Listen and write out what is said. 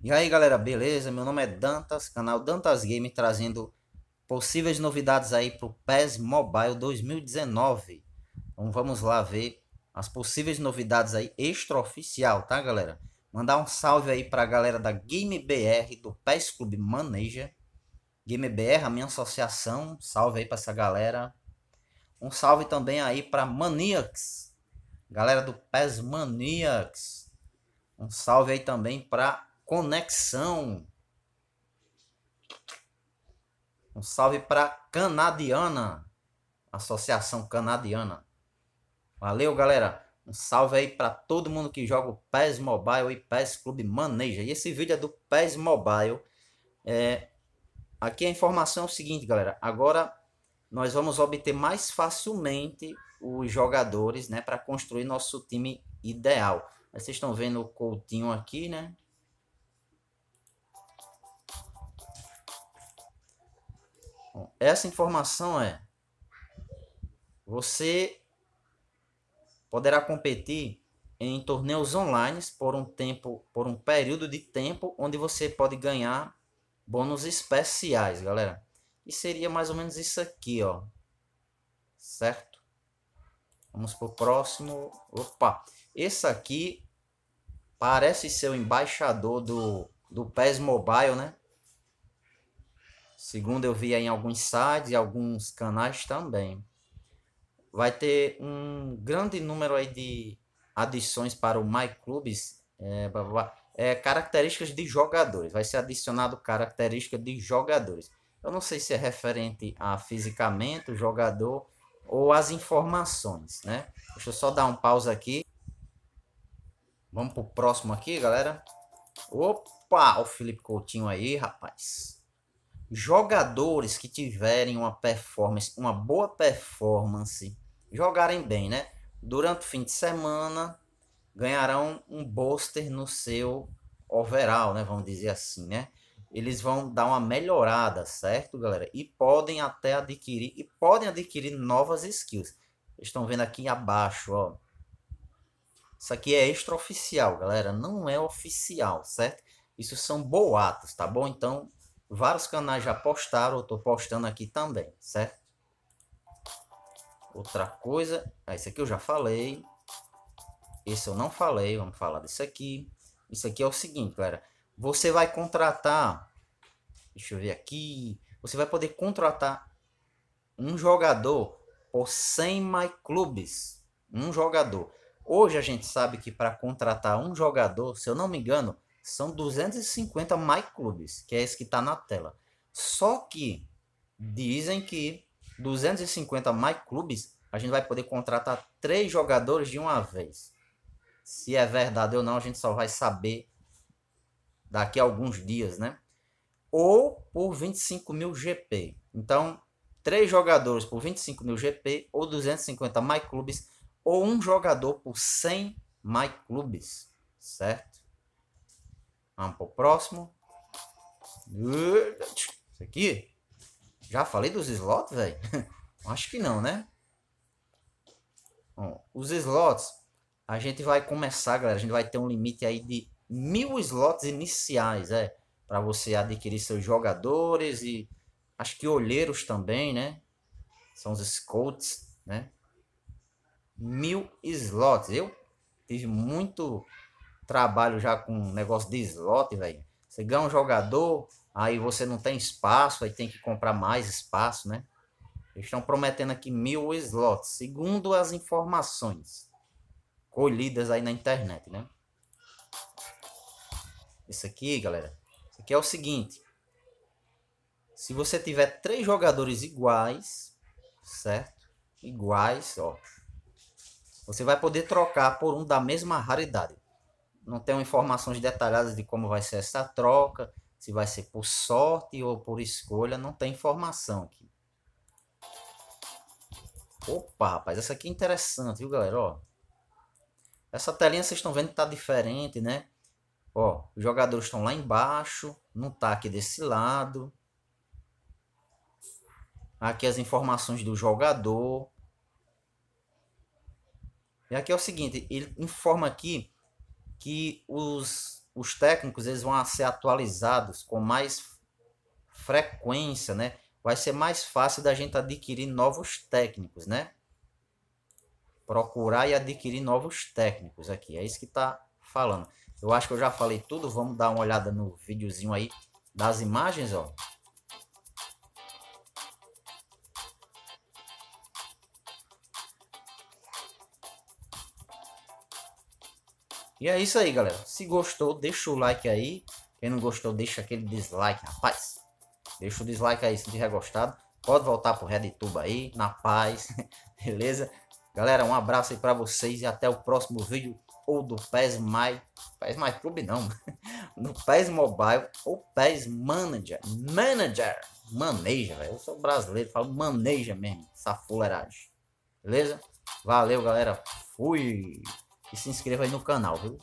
E aí galera, beleza? Meu nome é Dantas, canal Dantas Game, trazendo possíveis novidades aí para o PES Mobile 2019. Então vamos lá ver as possíveis novidades aí extraoficial, tá galera? Mandar um salve aí para a galera da GameBR, do PES Clube Maneja. GameBR, a minha associação, salve aí para essa galera. Um salve também aí para Maniacs, galera do PES Maniacs. Um salve aí também para Conexão. Um salve para Canadiana, Associação Canadiana. Valeu, galera. Um salve aí para todo mundo que joga o PES Mobile e PES Clube Maneja. E esse vídeo é do PES Mobile. É... Aqui a informação é o seguinte, galera. Agora nós vamos obter mais facilmente os jogadores né, para construir nosso time ideal. Vocês estão vendo o Coutinho aqui, né? essa informação é: você poderá competir em torneios online por um tempo, por um período de tempo onde você pode ganhar bônus especiais, galera. E seria mais ou menos isso aqui, ó. Certo? Vamos pro próximo. Opa. Esse aqui parece ser o embaixador do do PES Mobile, né? Segundo eu vi em alguns sites e alguns canais também. Vai ter um grande número aí de adições para o MyClubes, é, é, características de jogadores. Vai ser adicionado característica de jogadores. Eu não sei se é referente a fisicamente, jogador ou as informações, né? Deixa eu só dar um pausa aqui. Vamos pro próximo aqui, galera. Opa, o Felipe Coutinho aí, rapaz jogadores que tiverem uma performance, uma boa performance, jogarem bem, né? Durante o fim de semana, ganharão um booster no seu overall, né? Vamos dizer assim, né? Eles vão dar uma melhorada, certo, galera? E podem até adquirir, e podem adquirir novas skills. Estão vendo aqui abaixo, ó. Isso aqui é extraoficial, galera. Não é oficial, certo? Isso são boatos, tá bom? Então, Vários canais já postaram, eu estou postando aqui também, certo? Outra coisa, ah, esse aqui eu já falei. Esse eu não falei, vamos falar disso aqui. Isso aqui é o seguinte, galera. Você vai contratar, deixa eu ver aqui, você vai poder contratar um jogador por 100 mais clubes. Um jogador. Hoje a gente sabe que para contratar um jogador, se eu não me engano, são 250 My Clubes, que é esse que está na tela. Só que dizem que 250 My Clubes, a gente vai poder contratar três jogadores de uma vez. Se é verdade ou não, a gente só vai saber daqui a alguns dias, né? Ou por 25 mil GP. Então, três jogadores por 25 mil GP, ou 250 My Clubes, ou um jogador por 100 My Clubes, certo? Vamos pro próximo. Isso aqui. Já falei dos slots, velho? Acho que não, né? Bom, os slots, a gente vai começar, galera. A gente vai ter um limite aí de mil slots iniciais, é. Para você adquirir seus jogadores e acho que olheiros também, né? São os scouts, né? Mil slots. Eu tive muito trabalho já com negócio de slot, velho. Você ganha um jogador, aí você não tem espaço, aí tem que comprar mais espaço, né? Eles estão prometendo aqui mil slots, segundo as informações colhidas aí na internet, né? Isso aqui, galera, isso aqui é o seguinte. Se você tiver três jogadores iguais, certo? Iguais, ó. Você vai poder trocar por um da mesma raridade não tenho informações detalhadas de como vai ser essa troca, se vai ser por sorte ou por escolha, não tem informação aqui. Opa, rapaz, essa aqui é interessante, viu, galera? Ó, essa telinha vocês estão vendo que tá diferente, né? Ó, os jogadores estão lá embaixo, não tá aqui desse lado. Aqui as informações do jogador. E aqui é o seguinte, ele informa aqui que os, os técnicos eles vão ser atualizados com mais frequência, né? Vai ser mais fácil da gente adquirir novos técnicos, né? Procurar e adquirir novos técnicos aqui. É isso que tá falando. Eu acho que eu já falei tudo. Vamos dar uma olhada no videozinho aí das imagens, ó. E é isso aí, galera. Se gostou, deixa o like aí. Quem não gostou, deixa aquele dislike, rapaz. Deixa o dislike aí se tiver gostado. Pode voltar pro RedTube aí, na paz. Beleza? Galera, um abraço aí pra vocês e até o próximo vídeo. Ou do PES My... PES My Club não. Do PES Mobile ou PES Manager. Manager. Maneja, velho. Eu sou brasileiro, falo maneja mesmo. Essa fuleiragem. Beleza? Valeu, galera. Fui. E se inscreva aí no canal, viu?